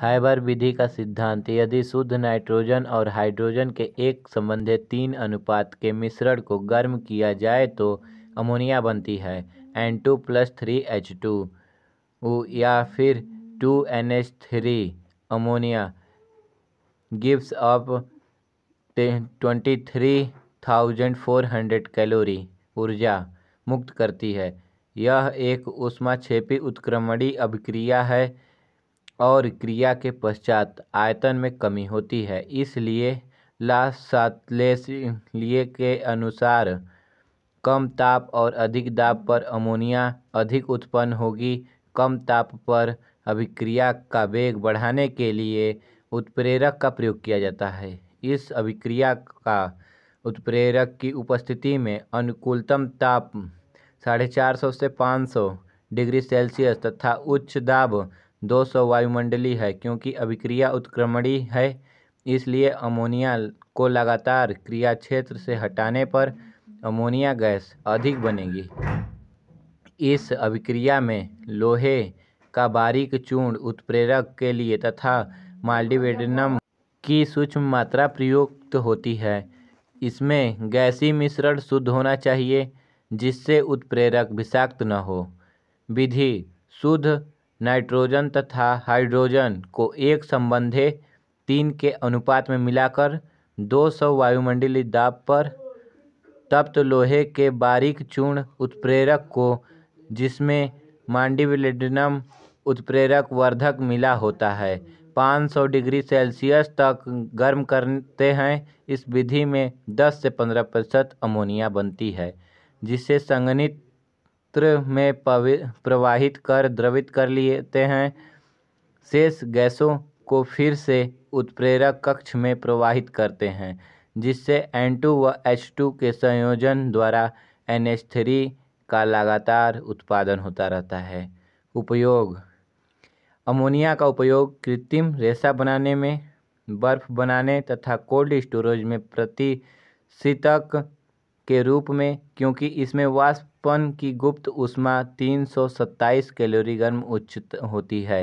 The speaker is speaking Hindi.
हाइबर विधि का सिद्धांत यदि शुद्ध नाइट्रोजन और हाइड्रोजन के एक संबंधित तीन अनुपात के मिश्रण को गर्म किया जाए तो अमोनिया बनती है N two plus three H two या फिर two N H three ammonia gives up twenty three thousand four hundred calorie ऊर्जा मुक्त करती है यह एक उष्मा छेपी उत्क्रमणी अभिक्रिया है और क्रिया के पश्चात आयतन में कमी होती है इसलिए ला लिए के अनुसार कम ताप और अधिक दाब पर अमोनिया अधिक उत्पन्न होगी कम ताप पर अभिक्रिया का वेग बढ़ाने के लिए उत्प्रेरक का प्रयोग किया जाता है इस अभिक्रिया का उत्प्रेरक की उपस्थिति में अनुकूलतम ताप साढ़े चार सौ से पाँच सौ डिग्री सेल्सियस तथा उच्च दाब दो सौ वायुमंडली है क्योंकि अभिक्रिया उत्क्रमणी है इसलिए अमोनिया को लगातार क्रियाक्षेत्र से हटाने पर अमोनिया गैस अधिक बनेगी इस अभिक्रिया में लोहे का बारीक चूर्ण उत्प्रेरक के लिए तथा माल्डिवेडनम की सूक्ष्म मात्रा प्रयुक्त होती है इसमें गैसी मिश्रण शुद्ध होना चाहिए जिससे उत्प्रेरक विषाक्त न हो विधि शुद्ध नाइट्रोजन तथा हाइड्रोजन को एक संबंधे तीन के अनुपात में मिलाकर दो सौ वायुमंडलीय दाब पर तप्त लोहे के बारीक चूर्ण उत्प्रेरक को जिसमें मांडिबुलेडिनम उत्प्रेरक वर्धक मिला होता है 500 डिग्री सेल्सियस तक गर्म करते हैं इस विधि में 10 से 15 प्रतिशत अमोनिया बनती है जिससे संगनित त्र में पवि प्रवाहित कर द्रवित कर लेते हैं शेष गैसों को फिर से उत्प्रेरक कक्ष में प्रवाहित करते हैं जिससे एन टू व एच टू के संयोजन द्वारा एन थ्री का लगातार उत्पादन होता रहता है उपयोग अमोनिया का उपयोग कृत्रिम रेशा बनाने में बर्फ बनाने तथा कोल्ड स्टोरेज में प्रति शीतक के रूप में क्योंकि इसमें वाष्पन की गुप्त ऊष्मा तीन सौ सत्ताईस कैलोरी गर्म उच्च होती है